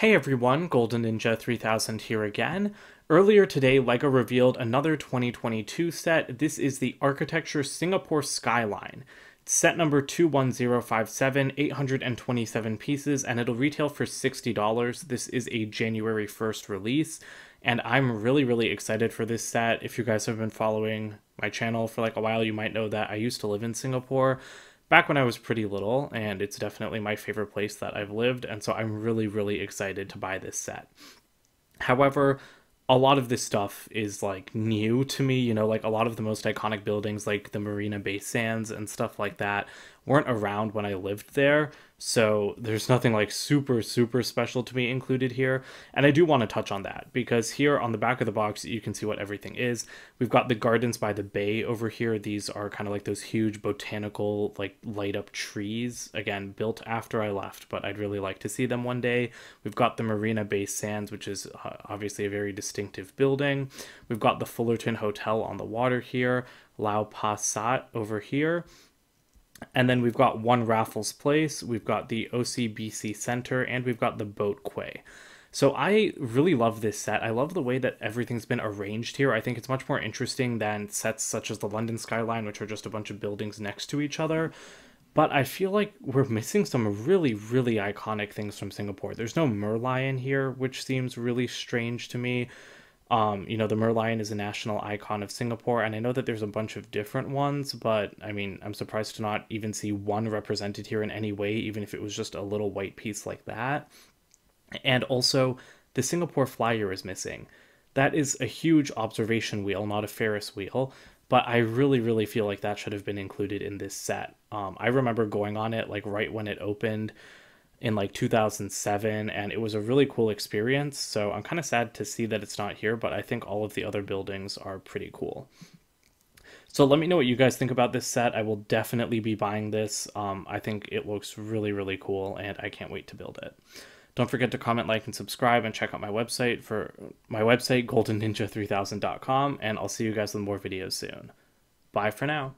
Hey everyone, Golden Ninja 3000 here again. Earlier today, LEGO revealed another 2022 set. This is the Architecture Singapore Skyline. It's set number 21057, 827 pieces, and it'll retail for $60. This is a January 1st release, and I'm really, really excited for this set. If you guys have been following my channel for like a while, you might know that I used to live in Singapore, back when I was pretty little, and it's definitely my favorite place that I've lived, and so I'm really, really excited to buy this set. However, a lot of this stuff is like new to me, you know, like a lot of the most iconic buildings, like the Marina Bay Sands and stuff like that, weren't around when I lived there. So there's nothing like super, super special to be included here. And I do want to touch on that because here on the back of the box, you can see what everything is. We've got the gardens by the bay over here. These are kind of like those huge botanical, like light up trees, again, built after I left, but I'd really like to see them one day. We've got the Marina Bay Sands, which is uh, obviously a very distinctive building. We've got the Fullerton Hotel on the water here, Lao Pa Sat over here. And then we've got One Raffles Place, we've got the OCBC Center, and we've got the Boat Quay. So I really love this set. I love the way that everything's been arranged here. I think it's much more interesting than sets such as the London Skyline, which are just a bunch of buildings next to each other. But I feel like we're missing some really, really iconic things from Singapore. There's no Merlion here, which seems really strange to me. Um, you know, the Merlion is a national icon of Singapore, and I know that there's a bunch of different ones, but I mean, I'm surprised to not even see one represented here in any way, even if it was just a little white piece like that. And also, the Singapore Flyer is missing. That is a huge observation wheel, not a Ferris wheel, but I really, really feel like that should have been included in this set. Um, I remember going on it like right when it opened in like 2007 and it was a really cool experience so i'm kind of sad to see that it's not here but i think all of the other buildings are pretty cool so let me know what you guys think about this set i will definitely be buying this um, i think it looks really really cool and i can't wait to build it don't forget to comment like and subscribe and check out my website for my website golden ninja 3000.com and i'll see you guys with more videos soon bye for now